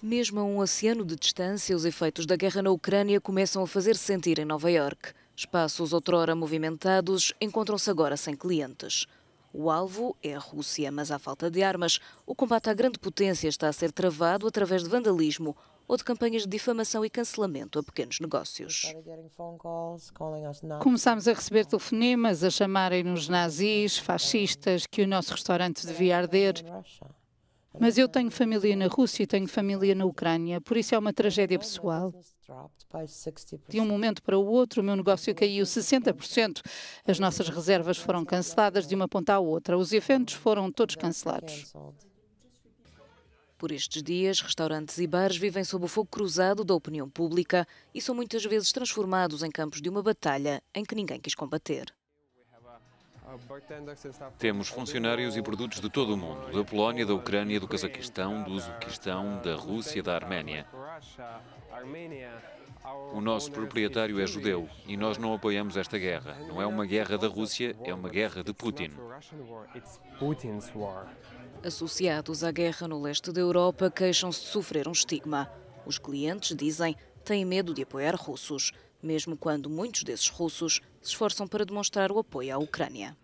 Mesmo a um oceano de distância, os efeitos da guerra na Ucrânia começam a fazer-se sentir em Nova Iorque. Espaços outrora movimentados encontram-se agora sem clientes. O alvo é a Rússia, mas à falta de armas, o combate à grande potência está a ser travado através de vandalismo ou de campanhas de difamação e cancelamento a pequenos negócios. Começámos a receber telefonemas a chamarem-nos nazis, fascistas, que o nosso restaurante devia arder. Mas eu tenho família na Rússia e tenho família na Ucrânia, por isso é uma tragédia pessoal. De um momento para o outro, o meu negócio caiu 60%. As nossas reservas foram canceladas de uma ponta à outra. Os eventos foram todos cancelados. Por estes dias, restaurantes e bares vivem sob o fogo cruzado da opinião pública e são muitas vezes transformados em campos de uma batalha em que ninguém quis combater. Temos funcionários e produtos de todo o mundo, da Polónia, da Ucrânia, do Cazaquistão, do Uzbequistão, da Rússia, da Arménia. O nosso proprietário é judeu e nós não apoiamos esta guerra. Não é uma guerra da Rússia, é uma guerra de Putin. Associados à guerra no leste da Europa, queixam-se de sofrer um estigma. Os clientes dizem têm medo de apoiar russos mesmo quando muitos desses russos se esforçam para demonstrar o apoio à Ucrânia.